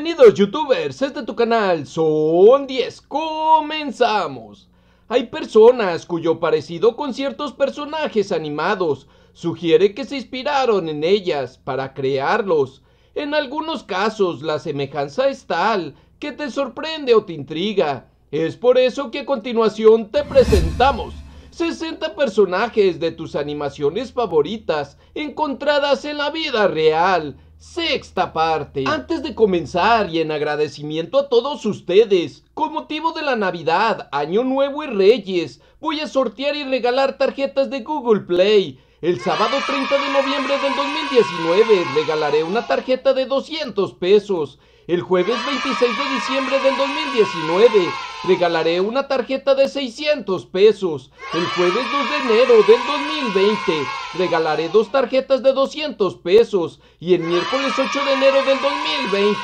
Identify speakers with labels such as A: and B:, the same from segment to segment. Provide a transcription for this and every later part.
A: Bienvenidos youtubers, este es tu canal, son 10, comenzamos. Hay personas cuyo parecido con ciertos personajes animados sugiere que se inspiraron en ellas para crearlos. En algunos casos la semejanza es tal que te sorprende o te intriga. Es por eso que a continuación te presentamos 60 personajes de tus animaciones favoritas encontradas en la vida real Sexta parte. Antes de comenzar y en agradecimiento a todos ustedes, con motivo de la Navidad, Año Nuevo y Reyes, voy a sortear y regalar tarjetas de Google Play. El sábado 30 de noviembre del 2019 regalaré una tarjeta de 200 pesos. El jueves 26 de diciembre del 2019 regalaré una tarjeta de 600 pesos. El jueves 2 de enero del 2020 regalaré dos tarjetas de 200 pesos. Y el miércoles 8 de enero del 2020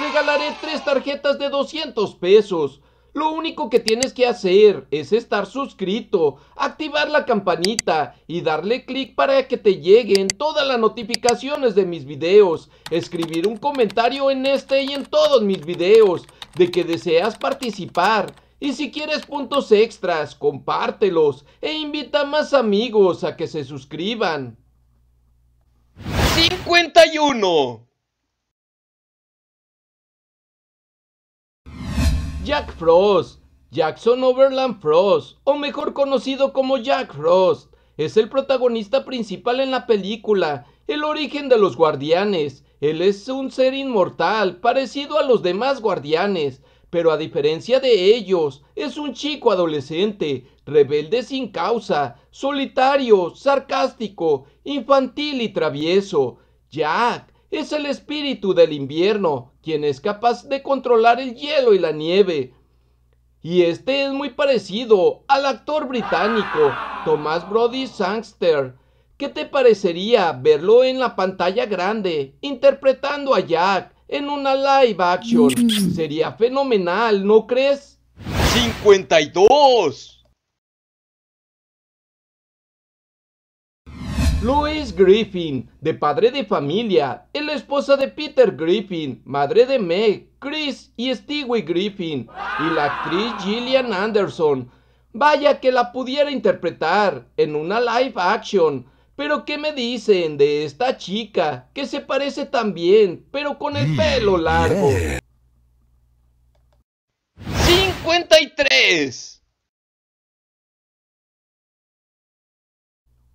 A: regalaré tres tarjetas de 200 pesos. Lo único que tienes que hacer es estar suscrito, activar la campanita y darle clic para que te lleguen todas las notificaciones de mis videos, escribir un comentario en este y en todos mis videos de que deseas participar. Y si quieres puntos extras, compártelos e invita a más amigos a que se suscriban. 51 Jack Frost. Jackson Overland Frost, o mejor conocido como Jack Frost, es el protagonista principal en la película El origen de los guardianes. Él es un ser inmortal, parecido a los demás guardianes, pero a diferencia de ellos, es un chico adolescente, rebelde sin causa, solitario, sarcástico, infantil y travieso. Jack es el espíritu del invierno, quien es capaz de controlar el hielo y la nieve. Y este es muy parecido al actor británico Thomas Brody Sangster. ¿Qué te parecería verlo en la pantalla grande, interpretando a Jack en una live action? Sería fenomenal, ¿no crees? 52 Louis Griffin, de padre de familia, es la esposa de Peter Griffin, madre de Meg, Chris y Stewie Griffin, y la actriz Gillian Anderson. Vaya que la pudiera interpretar en una live action. Pero ¿qué me dicen de esta chica que se parece tan bien, pero con el pelo largo? 53.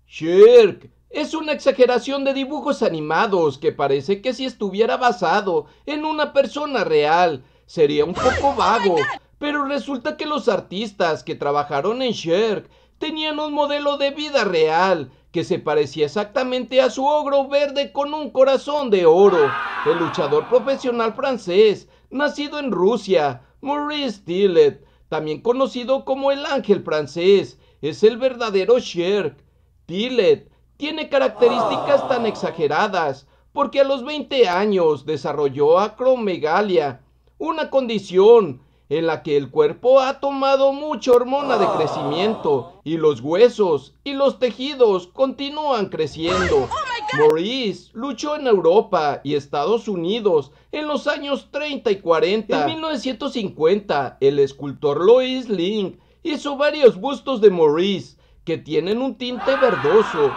A: Shirk, es una exageración de dibujos animados que parece que si estuviera basado en una persona real sería un poco oh vago, pero resulta que los artistas que trabajaron en Sherk tenían un modelo de vida real que se parecía exactamente a su ogro verde con un corazón de oro, el luchador profesional francés, nacido en Rusia, Maurice Tillet, también conocido como el ángel francés, es el verdadero Sherk. Tillet tiene características tan exageradas porque a los 20 años desarrolló acromegalia, una condición en la que el cuerpo ha tomado mucha hormona de crecimiento y los huesos y los tejidos continúan creciendo. Oh Maurice luchó en Europa y Estados Unidos en los años 30 y 40. En 1950, el escultor Lois Link hizo varios bustos de Maurice que tienen un tinte verdoso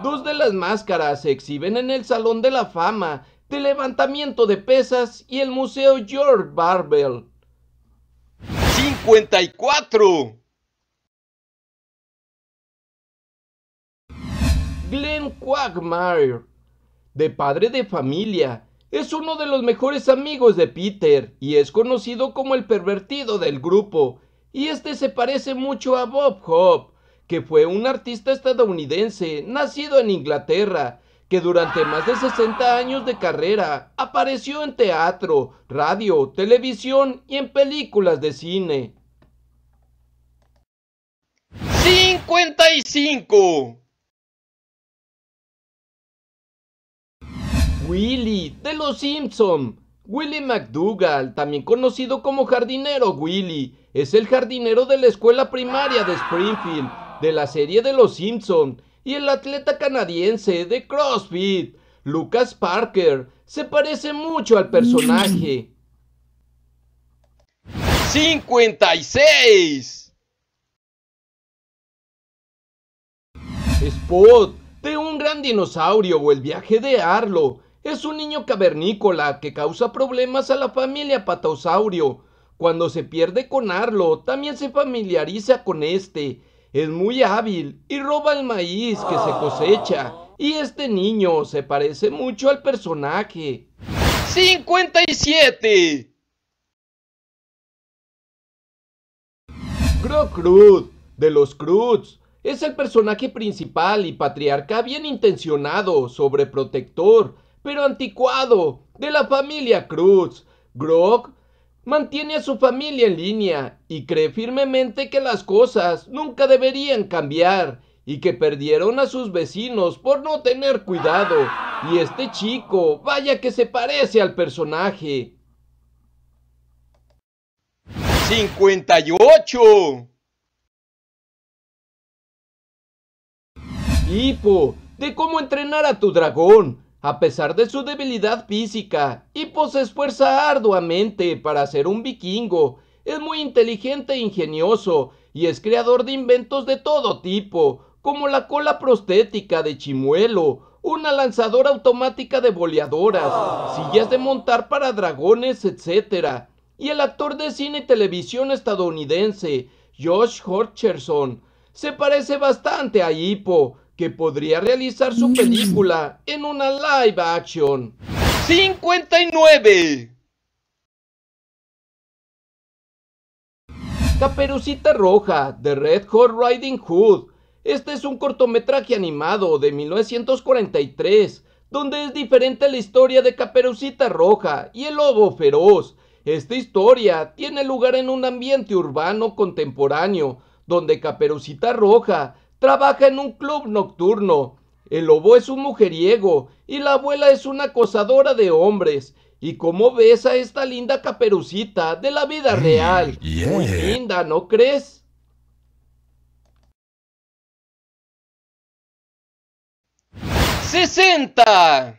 A: Dos de las máscaras se exhiben en el Salón de la Fama de Levantamiento de Pesas y el Museo George Barbell. 54. Glenn Quagmire, de padre de familia, es uno de los mejores amigos de Peter y es conocido como el pervertido del grupo, y este se parece mucho a Bob Hope que fue un artista estadounidense nacido en Inglaterra, que durante más de 60 años de carrera apareció en teatro, radio, televisión y en películas de cine. 55 Willy de los Simpson. Willy McDougall, también conocido como jardinero Willy, es el jardinero de la escuela primaria de Springfield de la serie de Los Simpson y el atleta canadiense de CrossFit, Lucas Parker, se parece mucho al personaje. 56 Spot de un gran dinosaurio o el viaje de Arlo es un niño cavernícola que causa problemas a la familia Patosaurio. Cuando se pierde con Arlo, también se familiariza con este es muy hábil y roba el maíz que se cosecha. Y este niño se parece mucho al personaje. 57. Cruz de los Cruz es el personaje principal y patriarca bien intencionado, sobreprotector, pero anticuado, de la familia Cruz. Grog Mantiene a su familia en línea y cree firmemente que las cosas nunca deberían cambiar y que perdieron a sus vecinos por no tener cuidado. Y este chico, vaya que se parece al personaje. 58. Hipo, de cómo entrenar a tu dragón, a pesar de su debilidad física Hippo pues se esfuerza arduamente para ser un vikingo, es muy inteligente e ingenioso y es creador de inventos de todo tipo, como la cola prostética de chimuelo, una lanzadora automática de boleadoras, sillas de montar para dragones, etc. Y el actor de cine y televisión estadounidense, Josh Hutcherson, se parece bastante a Hippo, que podría realizar su película en una live action. 59. Caperucita Roja de Red Hot Riding Hood. Este es un cortometraje animado de 1943, donde es diferente la historia de Caperucita Roja y el Lobo Feroz. Esta historia tiene lugar en un ambiente urbano contemporáneo, donde Caperucita Roja Trabaja en un club nocturno. El lobo es un mujeriego y la abuela es una acosadora de hombres. Y cómo ves a esta linda caperucita de la vida mm, real. Muy linda, ¿no crees? ¡60!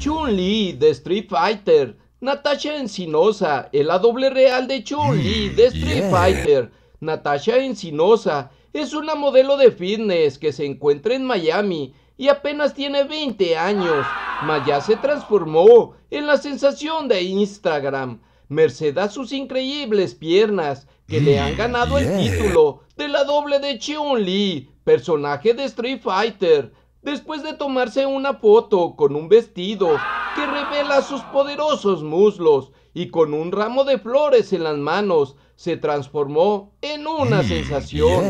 A: Chun-Li de Street Fighter Natasha Encinosa, es la doble real de Chun-Li mm, de Street Fighter. Natasha Encinosa es una modelo de fitness que se encuentra en Miami y apenas tiene 20 años, mas ya se transformó en la sensación de Instagram, merced a sus increíbles piernas que le han mm, ganado el título de la doble de Chun-Li, personaje de Street Fighter después de tomarse una foto con un vestido que revela sus poderosos muslos y con un ramo de flores en las manos, se transformó en una mm, sensación.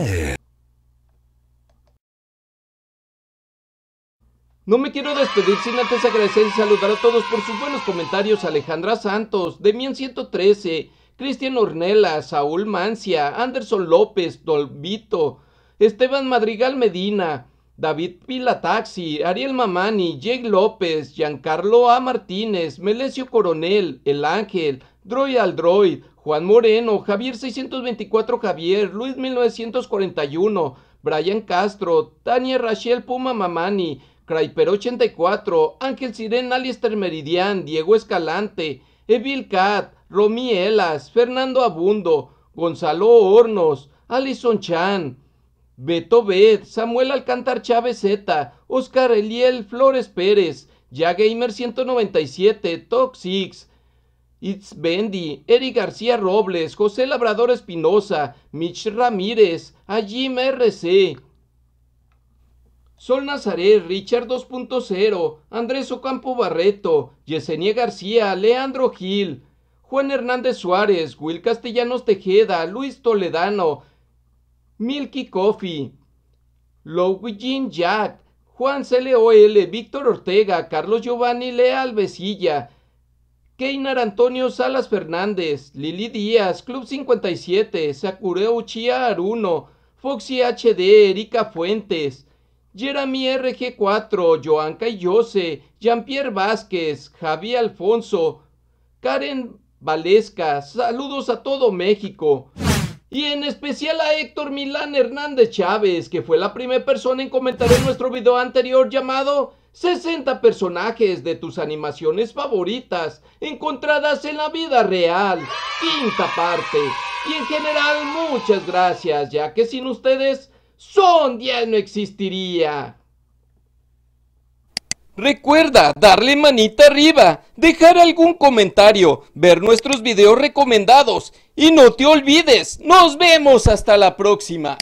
A: No me quiero despedir sin antes agradecer y saludar a todos por sus buenos comentarios. Alejandra Santos, Demian 113, Cristian Ornella, Saúl Mancia, Anderson López, Dolvito, Esteban Madrigal Medina, David Pilataxi, Ariel Mamani, Jake López, Giancarlo A. Martínez, Melesio Coronel, El Ángel, Droid al Juan Moreno, Javier 624 Javier, Luis 1941, Brian Castro, Tania Rachel Puma Mamani, Craiper 84, Ángel Siren Alister Meridian, Diego Escalante, Evil Cat, Romy Elas, Fernando Abundo, Gonzalo Hornos, Alison Chan, Beto Bet, Samuel Alcántar Chávez Z, Oscar Eliel Flores Pérez, Yagamer 197, Toxix, It's Bendy, Eric García Robles, José Labrador Espinosa, Mitch Ramírez, Ajim RC, Sol Nazaret, Richard 2.0, Andrés Ocampo Barreto, Yesenia García, Leandro Gil, Juan Hernández Suárez, Will Castellanos Tejeda, Luis Toledano, Milky Coffee, Jean Jack, Juan L, Víctor Ortega, Carlos Giovanni Lea Alvesilla, Keinar Antonio Salas Fernández, Lili Díaz, Club 57, Sakure Uchiha Aruno, Foxy HD, Erika Fuentes, Jeremy RG4, Joan Cayose, Jean-Pierre Vázquez, Javi Alfonso, Karen Valesca, saludos a todo México y en especial a Héctor Milán Hernández Chávez, que fue la primera persona en comentar en nuestro video anterior llamado 60 personajes de tus animaciones favoritas encontradas en la vida real, quinta parte. Y en general muchas gracias, ya que sin ustedes, Son no existiría. Recuerda darle manita arriba, dejar algún comentario, ver nuestros videos recomendados y no te olvides, nos vemos hasta la próxima.